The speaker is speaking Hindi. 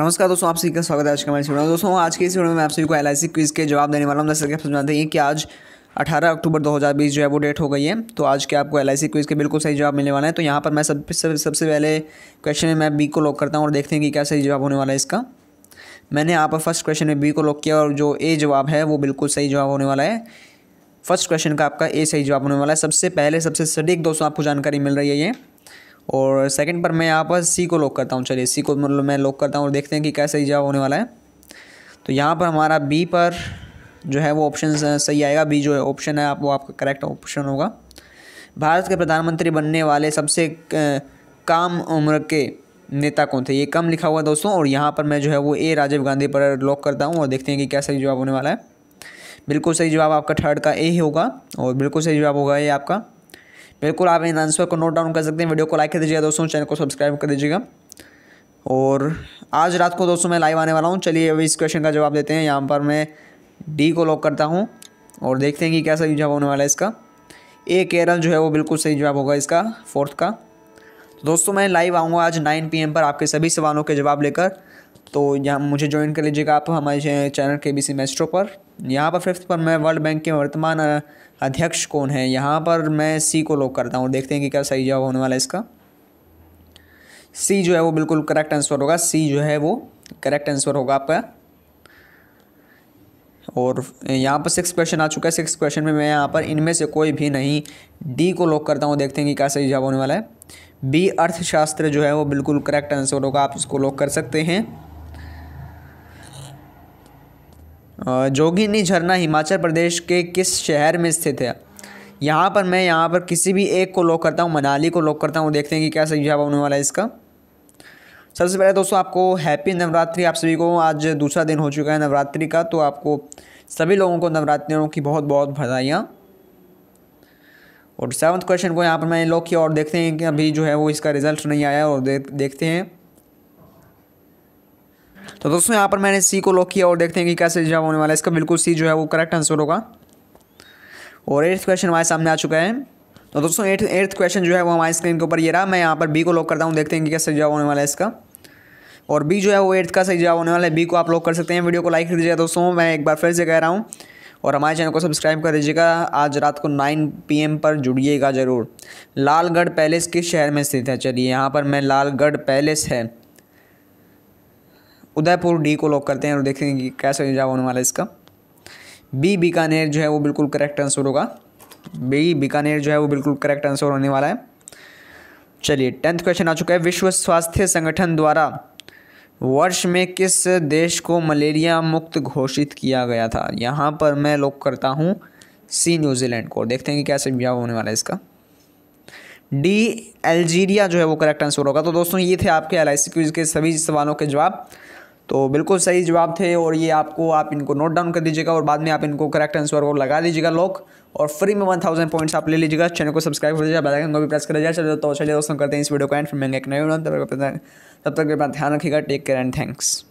नमस्कार दोस्तों आप सभी का स्वागत है आज के हमारे वीडियो में दोस्तों आज के इस वीडियो में आप सभी को एल आई सी क्विज़ के जवाब देने वाला हूँ दस करके समझाते हैं कि आज 18 अक्टूबर 2020 जो है वो डेट हो गई है तो आज के आपको एल आई सी क्विज़ के बिल्कुल सही जवाब मिलने वाला है तो यहाँ पर मैं सब सब सबसे पहले क्वेश्चन में मैं बी को लॉक करता हूँ और देखते हैं कि क्या सही जवाब होने वाला है इसका मैंने यहाँ पर फर्स्ट क्वेश्चन में बी को लॉक किया और जो ए जवाब है वो बिल्कुल सही जवाब होने वाला है फर्स्ट क्वेश्चन का आपका ए सही जवाब होने वाला है सबसे पहले सबसे सटीक दोस्तों आपको जानकारी मिल रही है ये और सेकंड पर मैं यहाँ पर सी को लॉक करता हूँ चलिए सी को मतलब मैं लॉक तो करता हूँ और देखते हैं कि कैसे जवाब होने वाला है तो यहाँ पर हमारा बी पर जो है वो ऑप्शन सही आएगा बी जो है ऑप्शन है आप वो आपका करेक्ट ऑप्शन होगा भारत के प्रधानमंत्री बनने वाले सबसे काम उम्र के नेता कौन थे ये कम लिखा हुआ दोस्तों और यहाँ पर मैं जो है वो ए राजीव गांधी पर लॉक करता हूँ और देखते हैं कि क्या सही जवाब होने वाला है बिल्कुल सही जवाब आपका थर्ड का ए ही होगा और बिल्कुल सही जवाब होगा ये आपका बिल्कुल आप इन आंसर को नोट डाउन कर सकते हैं वीडियो को लाइक कर दीजिएगा दोस्तों चैनल को सब्सक्राइब कर दीजिएगा और आज रात को दोस्तों मैं लाइव आने वाला हूँ चलिए अभी इस क्वेश्चन का जवाब देते हैं यहाँ पर मैं डी को लॉक करता हूँ और देखते हैं कि कैसा जवाब होने वाला है इसका ए केरल जो है वो बिल्कुल सही जवाब होगा इसका फोर्थ का दोस्तों मैं लाइव आऊँगा आज नाइन पी पर आपके सभी सवालों के जवाब लेकर तो यहाँ मुझे ज्वाइन कर लीजिएगा आप हमारे चैनल के बी सी मेस्ट्रो पर यहाँ पर फिफ्थ पर मैं वर्ल्ड बैंक के वर्तमान अध्यक्ष कौन है यहाँ पर मैं सी को लॉक करता हूँ देखते हैं कि क्या सही जवाब होने वाला है इसका सी जो है वो बिल्कुल करेक्ट आंसर होगा सी जो है वो करेक्ट आंसर होगा आपका और यहाँ पर सिक्स क्वेश्चन आ चुका है सिक्स क्वेश्चन में मैं यहाँ पर इनमें से कोई भी नहीं डी को लॉक करता हूँ देखते हैं कि क्या सही जवाब होने वाला है बी अर्थशास्त्र जो है वो बिल्कुल करेक्ट आंसर होगा आप इसको लॉक कर सकते हैं जोगिनी झरना हिमाचल प्रदेश के किस शहर में स्थित है यहाँ पर मैं यहाँ पर किसी भी एक को लॉक करता हूँ मनाली को लॉक करता हूँ देखते हैं कि क्या सही जवाब होने वाला है इसका सबसे पहले दोस्तों आपको हैप्पी नवरात्रि आप सभी को आज दूसरा दिन हो चुका है नवरात्रि का तो आपको सभी लोगों को नवरात्रियों की बहुत बहुत बधाइयाँ और सेवन्थ क्वेश्चन को यहाँ पर मैंने लॉक किया और देखते हैं कि अभी जो है वो इसका रिजल्ट नहीं आया और देख देखते हैं तो दोस्तों यहाँ पर मैंने सी को लॉक किया और देखते हैं कि कैसे जवाब होने वाला है इसका बिल्कुल सी जो है वो करेक्ट आंसर होगा और एट्थ क्वेश्चन हमारे सामने आ चुका है तो दोस्तों एट एट्थ क्वेश्चन जो है वो हमारे स्क्रीन के ऊपर ये रहा मैं यहाँ पर बी को लॉक करता हूँ देखते हैं कि कैसे जवाब होने वाला है इसका और बी जो है वो एट्थ का सही जवाब होने वाला है बी को आप लॉक कर सकते हैं वीडियो को लाइक कर दीजिएगा दोस्तों मैं एक बार फिर से कह रहा हूँ और हमारे चैनल को सब्सक्राइब कर दीजिएगा आज रात को नाइन पी पर जुड़िएगा ज़रूर लालगढ़ पैलेस किस शहर में स्थित है चलिए यहाँ पर मैं लालगढ़ पैलेस है उदयपुर डी को लॉक करते हैं और देखेंगे कि कैसा रिजाव होने वाला है इसका बी बीकानेर जो है वो बिल्कुल करेक्ट आंसर होगा बी बीकानेर जो है वो बिल्कुल करेक्ट आंसर होने वाला है चलिए टेंथ क्वेश्चन आ चुका है विश्व स्वास्थ्य संगठन द्वारा वर्ष में किस देश को मलेरिया मुक्त घोषित किया गया था यहाँ पर मैं लॉक करता हूँ सी न्यूजीलैंड को देखते हैं कि कैसे ब्याह होने वाला है इसका डी अल्जीरिया जो है वो करेक्ट आंसर होगा तो दोस्तों ये थे आपके एल आई क्यूज के सभी सवालों के जवाब तो बिल्कुल सही जवाब थे और ये आपको आप इनको नोट डाउन कर दीजिएगा और बाद में आप इनको करेक्ट आंसर को लगा दीजिएगा लॉक और फ्री में वन थाउजेंड पॉइंट्स आप ले लीजिएगा चैनल को सब्सक्राइब कर दीजिएगा बैलाइकन को भी प्रेस कर दीजिए तो चलिए दोस्तों करते हैं इस वीडियो को एंड फिर मैं एक नए तब तक बाद ध्यान रखिएगा टेक केयर एंड थैंक्स